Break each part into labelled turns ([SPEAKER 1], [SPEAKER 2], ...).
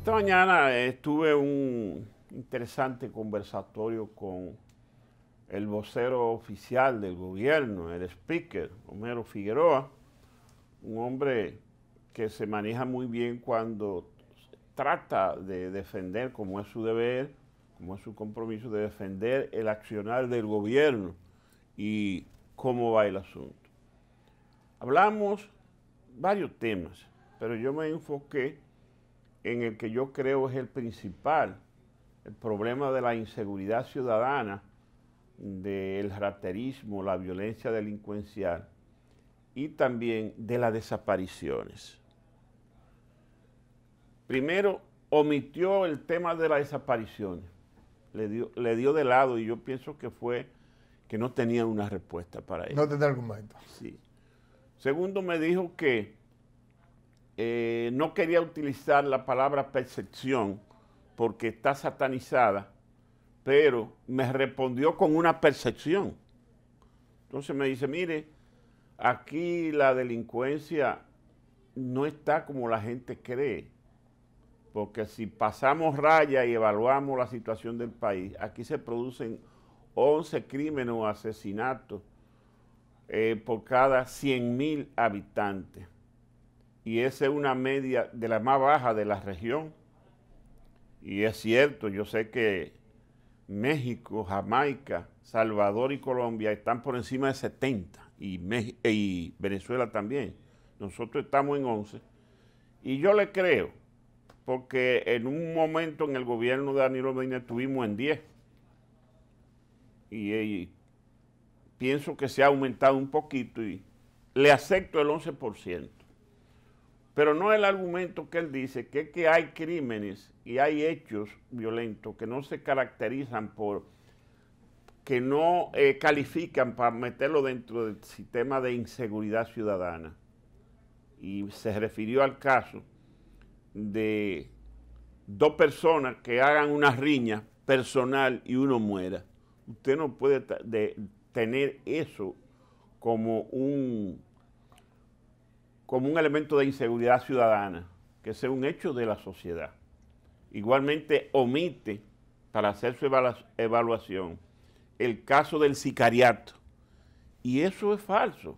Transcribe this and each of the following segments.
[SPEAKER 1] Esta mañana estuve un interesante conversatorio con el vocero oficial del gobierno, el speaker, Homero Figueroa, un hombre que se maneja muy bien cuando trata de defender, como es su deber, como es su compromiso, de defender el accionar del gobierno y cómo va el asunto. Hablamos varios temas, pero yo me enfoqué en el que yo creo es el principal, el problema de la inseguridad ciudadana, del raterismo, la violencia delincuencial y también de las desapariciones. Primero, omitió el tema de las desapariciones, le dio, le dio de lado y yo pienso que fue que no tenía una respuesta para eso. No tenía argumento. Sí. Segundo, me dijo que eh, no quería utilizar la palabra percepción porque está satanizada, pero me respondió con una percepción. Entonces me dice, mire, aquí la delincuencia no está como la gente cree, porque si pasamos raya y evaluamos la situación del país, aquí se producen 11 crímenes o asesinatos eh, por cada 100 mil habitantes y esa es una media de la más baja de la región. Y es cierto, yo sé que México, Jamaica, Salvador y Colombia están por encima de 70 y, Venezuela también. Nosotros estamos en 11 y yo le creo porque en un momento en el gobierno de Danilo Medina estuvimos en 10 y, eh, y pienso que se ha aumentado un poquito y le acepto el 11%. Pero no el argumento que él dice, que es que hay crímenes y hay hechos violentos que no se caracterizan por, que no eh, califican para meterlo dentro del sistema de inseguridad ciudadana. Y se refirió al caso de dos personas que hagan una riña personal y uno muera. Usted no puede tener eso como un como un elemento de inseguridad ciudadana, que sea un hecho de la sociedad. Igualmente omite, para hacer su evaluación, el caso del sicariato. Y eso es falso.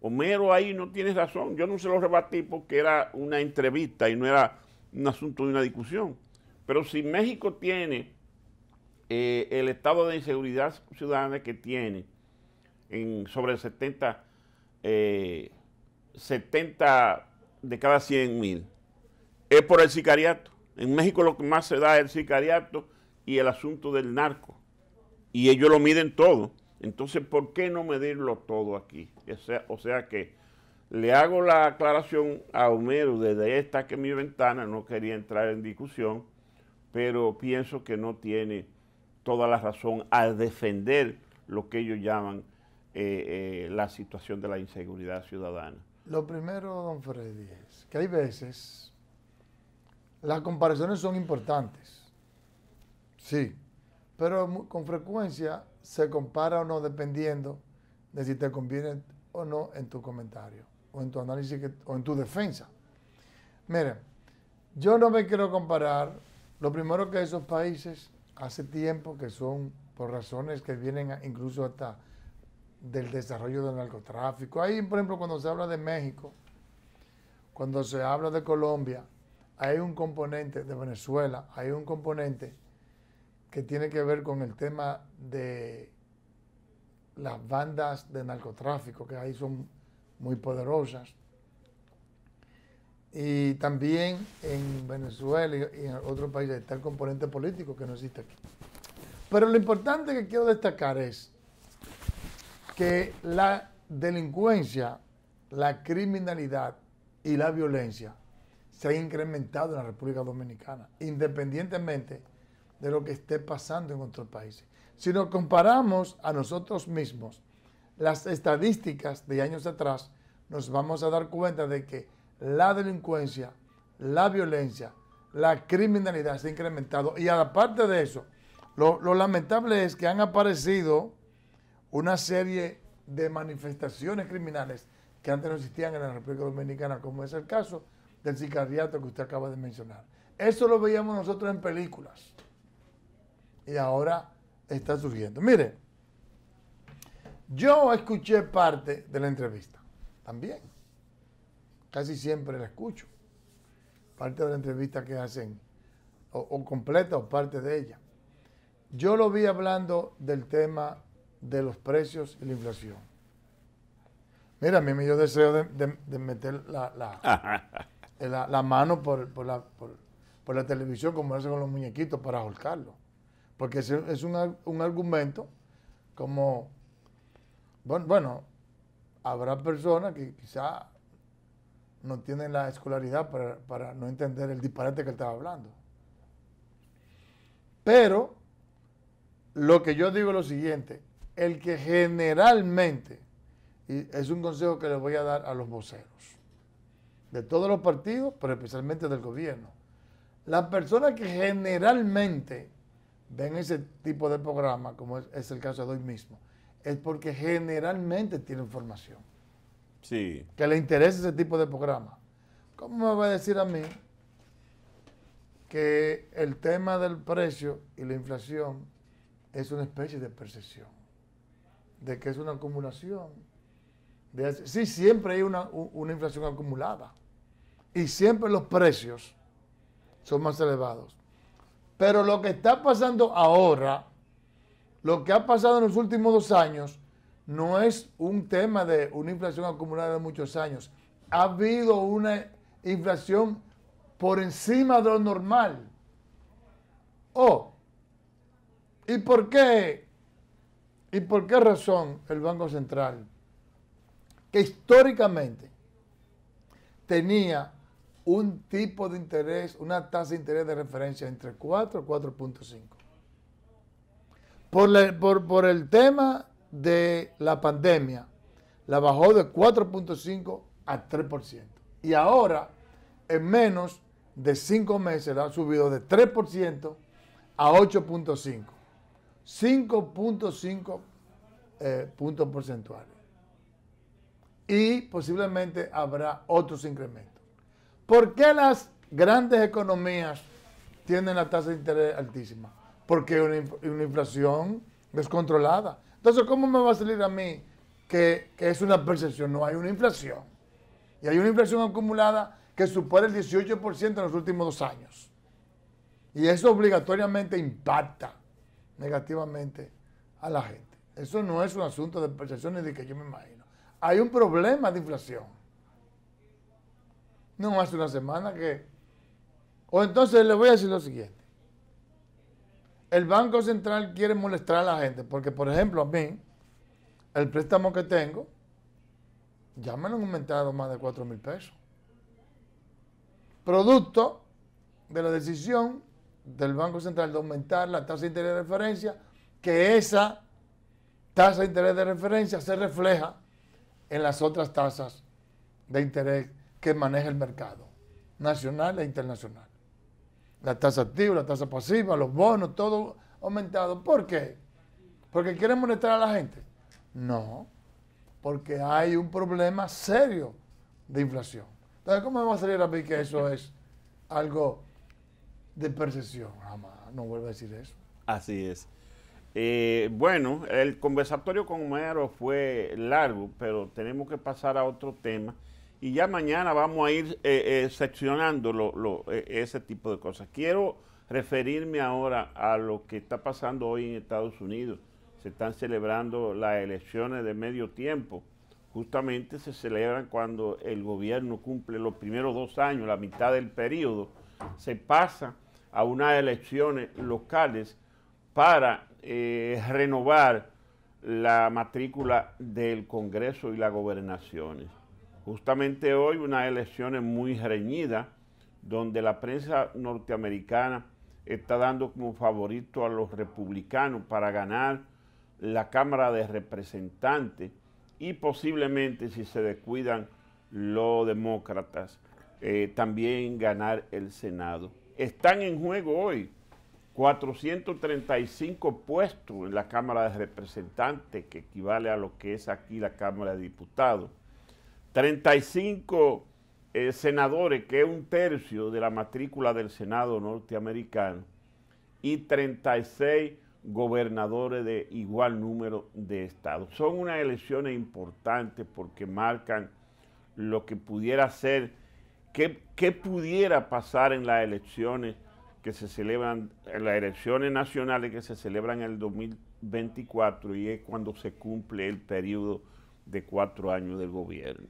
[SPEAKER 1] Homero ahí no tiene razón. Yo no se lo rebatí porque era una entrevista y no era un asunto de una discusión. Pero si México tiene eh, el estado de inseguridad ciudadana que tiene en sobre el 70 70 de cada 100 mil es por el sicariato. En México lo que más se da es el sicariato y el asunto del narco. Y ellos lo miden todo. Entonces, ¿por qué no medirlo todo aquí? O sea, que le hago la aclaración a Homero desde esta que mi ventana, no quería entrar en discusión, pero pienso que no tiene toda la razón al defender lo que ellos llaman eh, eh, la situación de la inseguridad ciudadana.
[SPEAKER 2] Lo primero, don Freddy, es que hay veces las comparaciones son importantes. Sí, pero con frecuencia se compara o no dependiendo de si te conviene o no en tu comentario o en tu análisis o en tu defensa. Miren, yo no me quiero comparar. Lo primero que esos países hace tiempo que son por razones que vienen incluso hasta del desarrollo del narcotráfico. Ahí, por ejemplo, cuando se habla de México, cuando se habla de Colombia, hay un componente de Venezuela, hay un componente que tiene que ver con el tema de las bandas de narcotráfico, que ahí son muy poderosas. Y también en Venezuela y en otros países está el componente político que no existe aquí. Pero lo importante que quiero destacar es que la delincuencia, la criminalidad y la violencia se han incrementado en la República Dominicana, independientemente de lo que esté pasando en otros países. Si nos comparamos a nosotros mismos, las estadísticas de años atrás, nos vamos a dar cuenta de que la delincuencia, la violencia, la criminalidad se ha incrementado. Y aparte de eso, lo, lo lamentable es que han aparecido una serie de manifestaciones criminales que antes no existían en la República Dominicana, como es el caso del sicariato que usted acaba de mencionar. Eso lo veíamos nosotros en películas y ahora está surgiendo. Mire, yo escuché parte de la entrevista también. Casi siempre la escucho. Parte de la entrevista que hacen, o, completa o parte de ella. Yo lo vi hablando del tema de los precios y la inflación. Mira, a mí me dio deseo de, meter la, la, mano por, la, televisión, como hace con los muñequitos, para ahorcarlo. Porque es, es un, argumento como, bueno, habrá personas que quizá no tienen la escolaridad para, para no entender el disparate que él estaba hablando. Pero lo que yo digo es lo siguiente, el que generalmente, y es un consejo que le voy a dar a los voceros, de todos los partidos, pero especialmente del gobierno, la persona que generalmente ven ese tipo de programa, como es, el caso de hoy mismo, es porque generalmente tiene información.
[SPEAKER 1] Sí. Que
[SPEAKER 2] le interesa ese tipo de programa. ¿Cómo me va a decir a mí que el tema del precio y la inflación es una especie de percepción? de que es una acumulación. sí, siempre hay una, una inflación acumulada y siempre los precios son más elevados. Pero lo que está pasando ahora, lo que ha pasado en los últimos dos años, no es un tema de una inflación acumulada de muchos años. Ha habido una inflación por encima de lo normal. Oh, ¿y por qué ¿Y por qué razón el Banco Central, que históricamente tenía un tipo de interés, una tasa de interés de referencia entre 4 y 4.5? Por, por, el tema de la pandemia, la bajó de 4.5 a 3%. Y ahora, en menos de 5 meses, la ha subido de 3% a 8.5%. 5.5 eh, puntos porcentuales. Y posiblemente habrá otros incrementos. ¿Por qué las grandes economías tienen la tasa de interés altísima? Porque una, inflación descontrolada. Entonces, ¿cómo me va a salir a mí que, es una percepción? No, hay una inflación. Y hay una inflación acumulada que supone el 18% en los últimos dos años. Y eso obligatoriamente impacta negativamente a la gente. Eso no es un asunto de ni de que yo me imagino. Hay un problema de inflación. No hace una semana que... O entonces le voy a decir lo siguiente. El Banco Central quiere molestar a la gente porque, por ejemplo, a mí, el préstamo que tengo, ya me lo han aumentado más de 4 mil pesos. Producto de la decisión del Banco Central de aumentar la tasa de interés de referencia, que esa tasa de interés de referencia se refleja en las otras tasas de interés que maneja el mercado, nacional e internacional. La tasa activa, la tasa pasiva, los bonos, todo aumentado. ¿Por qué? ¿Porque quieren molestar a la gente? No, porque hay un problema serio de inflación. Entonces, ¿cómo me va a salir a mí que eso es algo de percepción. Jamás, no vuelvo a decir eso.
[SPEAKER 1] Así es. Eh, bueno, el conversatorio con Homero fue largo, pero tenemos que pasar a otro tema. Y ya mañana vamos a ir eh, eh, seccionando ese tipo de cosas. Quiero referirme ahora a lo que está pasando hoy en Estados Unidos. Se están celebrando las elecciones de medio tiempo. Justamente se celebran cuando el gobierno cumple los primeros dos años, la mitad del periodo. Se pasa a unas elecciones locales para eh, renovar la matrícula del Congreso y las gobernaciones. Justamente hoy unas elecciones muy reñidas, donde la prensa norteamericana está dando como favorito a los republicanos para ganar la Cámara de Representantes y posiblemente, si se descuidan los demócratas, eh, también ganar el Senado están en juego hoy 435 puestos en la Cámara de Representantes, que equivale a lo que es aquí la Cámara de Diputados. 35 eh, senadores, que es un tercio de la matrícula del Senado norteamericano, y 36 gobernadores de igual número de estados. Son unas elecciones importantes porque marcan lo que pudiera ser ¿Qué, pudiera pasar en las elecciones que se celebran, en las elecciones nacionales que se celebran en el 2024 y es cuando se cumple el periodo de cuatro años del gobierno?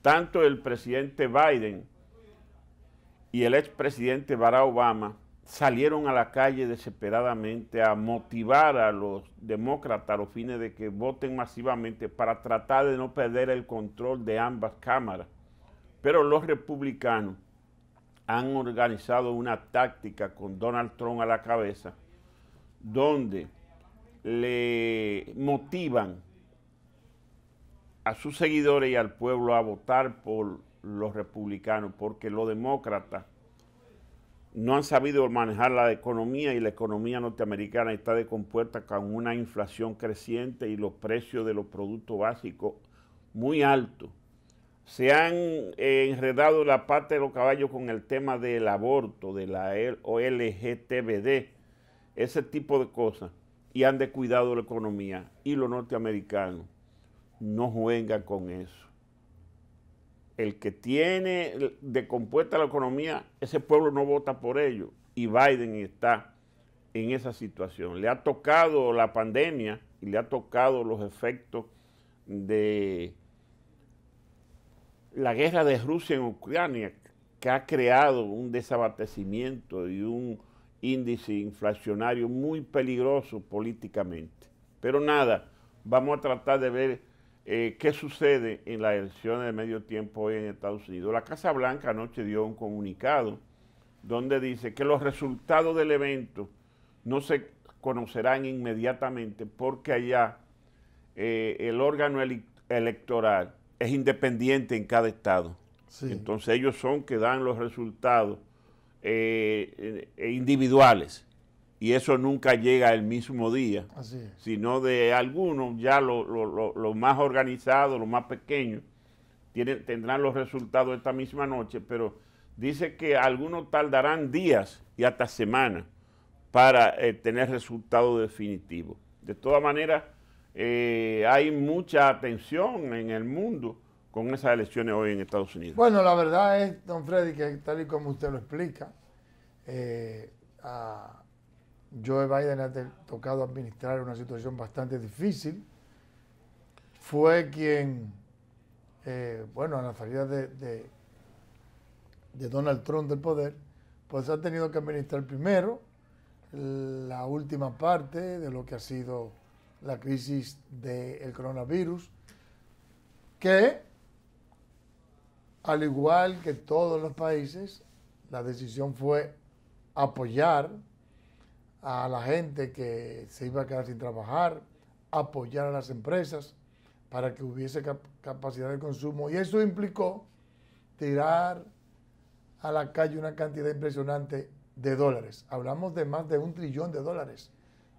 [SPEAKER 1] Tanto el presidente Biden y el expresidente Barack Obama salieron a la calle desesperadamente a motivar a los demócratas a los fines de que voten masivamente para tratar de no perder el control de ambas cámaras pero los republicanos han organizado una táctica con Donald Trump a la cabeza, donde le motivan a sus seguidores y al pueblo a votar por los republicanos, porque los demócratas no han sabido manejar la economía y la economía norteamericana está descompuesta con una inflación creciente y los precios de los productos básicos muy altos se han eh, enredado la parte de los caballos con el tema del aborto, de la e-, OLGTBD, ese tipo de cosas, y han descuidado la economía. Y los norteamericanos no juegan con eso. El que tiene decompuesta la economía, ese pueblo no vota por ello. Y Biden está en esa situación. Le ha tocado la pandemia y le ha tocado los efectos de la guerra de Rusia en Ucrania, que ha creado un desabastecimiento y un índice inflacionario muy peligroso políticamente. Pero nada, vamos a tratar de ver eh, qué sucede en las elecciones de medio tiempo hoy en Estados Unidos. La Casa Blanca anoche dio un comunicado donde dice que los resultados del evento no se conocerán inmediatamente porque allá eh, el órgano electoral es independiente en cada estado. Entonces ellos son que dan los resultados eh, eh, individuales y eso nunca llega el mismo día, sino de algunos ya los lo, más organizados, los más pequeños, tienen, tendrán los resultados esta misma noche, pero dice que algunos tardarán días y hasta semanas para eh, tener resultados definitivos. De todas maneras, eh, hay mucha atención en el mundo con esas elecciones hoy en Estados Unidos.
[SPEAKER 2] Bueno, la verdad es, don Freddy, que tal y como usted lo explica, eh, a Joe Biden ha tocado administrar una situación bastante difícil. Fue quien, eh, bueno, a la salida de Donald Trump del poder, pues ha tenido que administrar primero la última parte de lo que ha sido la crisis del coronavirus, que al igual que todos los países, la decisión fue apoyar a la gente que se iba a quedar sin trabajar, apoyar a las empresas para que hubiese capacidad de consumo. Y eso implicó tirar a la calle una cantidad impresionante de dólares. Hablamos de más de un trillón de dólares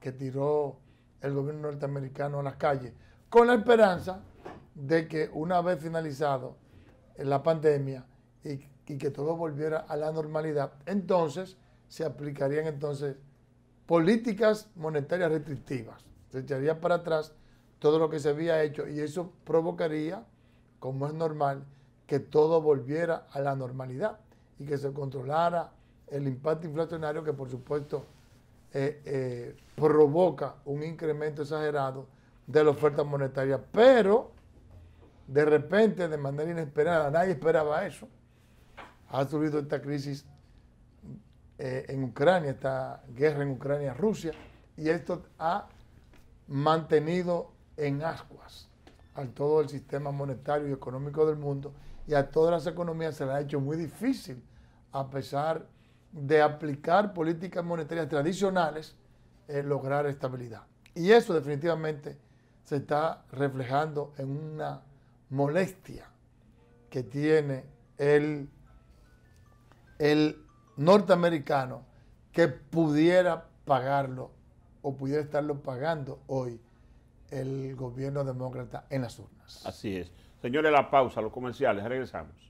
[SPEAKER 2] que tiró el gobierno norteamericano en las calles, con la esperanza de que una vez finalizado la pandemia y, que todo volviera a la normalidad, entonces se aplicarían entonces políticas monetarias restrictivas. Se echaría para atrás todo lo que se había hecho y eso provocaría, como es normal, que todo volviera a la normalidad y que se controlara el impacto inflacionario que por supuesto eh, eh, provoca un incremento exagerado de la oferta monetaria. Pero, de repente, de manera inesperada, nadie esperaba eso. Ha subido esta crisis eh, en Ucrania, esta guerra en Ucrania-Rusia, y esto ha mantenido en ascuas a todo el sistema monetario y económico del mundo y a todas las economías se le ha hecho muy difícil, a pesar de aplicar políticas monetarias tradicionales, lograr estabilidad. Y eso definitivamente se está reflejando en una molestia que tiene el, el norteamericano que pudiera pagarlo o pudiera estarlo pagando hoy el gobierno demócrata en las urnas.
[SPEAKER 1] Así es. Señores, la pausa, los comerciales, regresamos.